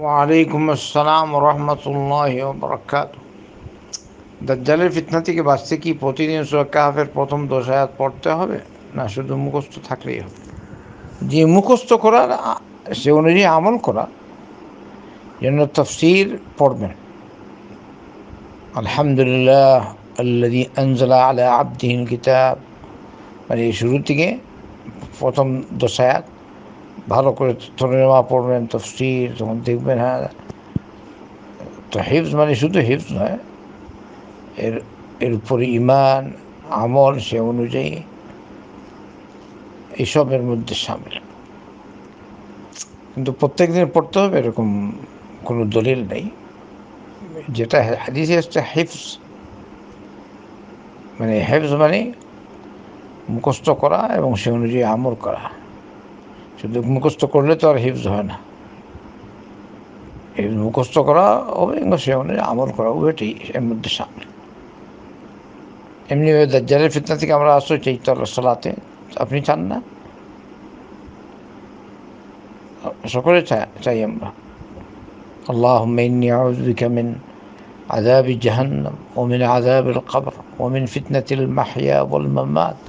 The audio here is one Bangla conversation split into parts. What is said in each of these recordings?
ওয়ালাইকুম আসসালাম রহমতুল্লাহ বরকাত দাজ্জালের ফিতনা থেকে বাঁচতে কি প্রতিদিন সুরাকাহের প্রথম দশ আয়াত পড়তে হবে না শুধু মুখস্থ থাকলেই হবে যে মুখস্থ করার সে অনুযায়ী আমল করা জন্য তফসির পড়বেন আলহামদুলিল্লাহ আল্লাহ আনজলা আলা আব্দিহীন কিতাব মানে শুরু থেকে প্রথম দশ ভালো করে ধরে নেওয়া পড়বেন স্থির তখন দেখবেন হ্যাঁ তো হিপস মানে শুধু হিপস নয় এর এর উপরে ইমান আমল সে অনুযায়ী এইসবের মধ্যে সামিল কিন্তু প্রত্যেক দিন পড়তে হবে এরকম কোনো দলিল নেই যেটা হাদিসে আসছে হিপস মানে হেফজ মানে মুখস্থ করা এবং সে অনুযায়ী আমল করা যদি মুখস্থ করলে তো আর হিফজ হয় না হিফজ মুখস্থ করা হবে সে অনুযায়ী আমল করা হবে এর মধ্যে সামনে এমনি হয়ে দাজ্জালের ফিতনা থেকে আমরা আসো চাই তো সালাতে আপনি চান না সকলে চাই আমরা اللهم إني أعوذ بك من عذاب جهنم ومن عذاب القبر ومن فتنة المحيا والممات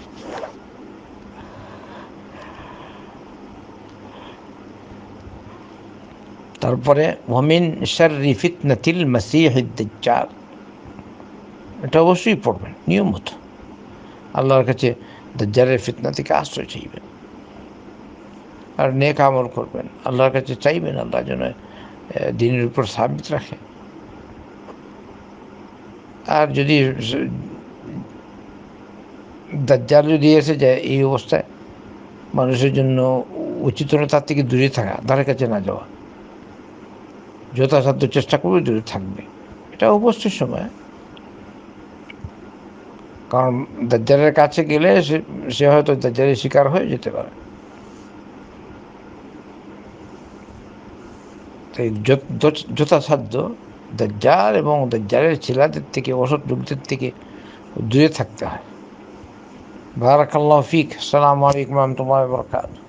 তারপরে ওমিন শারি ফিতনাতিল মাসিহিদ্দাল এটা অবশ্যই পড়বেন নিয়মিত আল্লাহর কাছে দজ্জারের ফিতনা থেকে আশ্রয় চাইবেন আর নেক আমল করবেন আল্লাহর কাছে চাইবেন আল্লাহ যেন দিনের উপর সাবিত রাখে আর যদি দাজ্জাল যদি এসে যায় এই অবস্থায় মানুষের জন্য উচিত হলে তার থেকে দূরে থাকা তার কাছে না যাওয়া যথাসাধ্য চেষ্টা করবে যদি থাকবে এটা অবশ্যই সময় কারণ দাজ্জালের কাছে গেলে সে হয়তো দাজ্জালের শিকার হয়ে যেতে পারে তাই যথাসাধ্য দাজ্জাল এবং দাজ্জালের ছেলাদের থেকে অসৎ লোকদের থেকে দূরে থাকতে হয় বারাকাল্লাহ ফিক সালাম আলাইকুম রহমতুল্লাহ বরকাত